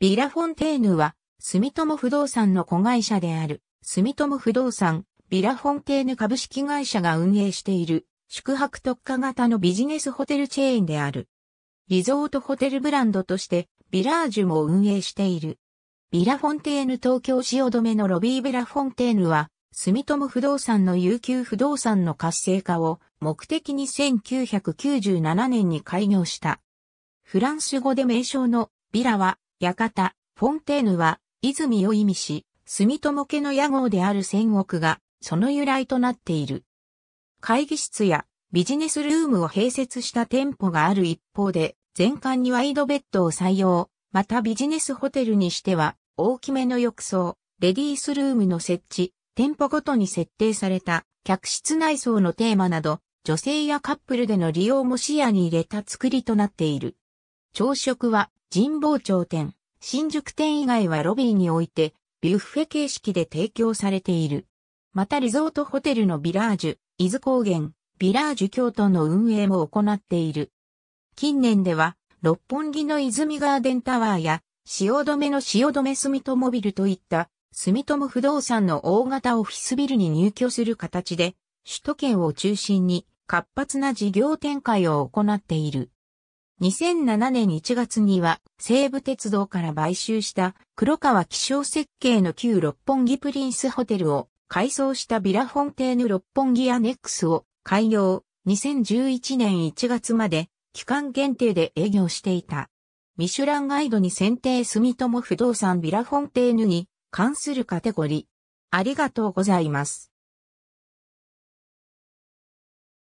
ビラフォンテーヌは、住友不動産の子会社である、住友不動産、ビラフォンテーヌ株式会社が運営している、宿泊特化型のビジネスホテルチェーンである。リゾートホテルブランドとして、ビラージュも運営している。ビラフォンテーヌ東京汐留のロビービラフォンテーヌは、住友不動産の有給不動産の活性化を目的に1997年に開業した。フランス語で名称のビラは館、フォンテーヌは、泉を意味し、住友家の屋号である戦国が、その由来となっている。会議室やビジネスルームを併設した店舗がある一方で、全館にワイドベッドを採用、またビジネスホテルにしては、大きめの浴槽、レディースルームの設置、店舗ごとに設定された客室内装のテーマなど、女性やカップルでの利用も視野に入れた作りとなっている。朝食は神保町店、新宿店以外はロビーにおいて、ビュッフェ形式で提供されている。またリゾートホテルのビラージュ、伊豆高原、ビラージュ京都の運営も行っている。近年では、六本木の泉ガーデンタワーや、汐留の汐留住友ビルといった、住友不動産の大型オフィスビルに入居する形で、首都圏を中心に活発な事業展開を行っている。2007年1月には西武鉄道から買収した黒川気象設計の旧六本木プリンスホテルを改装したビラフォンテーヌ六本木アネックスを開業2011年1月まで期間限定で営業していた。ミシュランガイドに選定住友不動産ビラフォンテーヌに関するカテゴリー。ありがとうございます。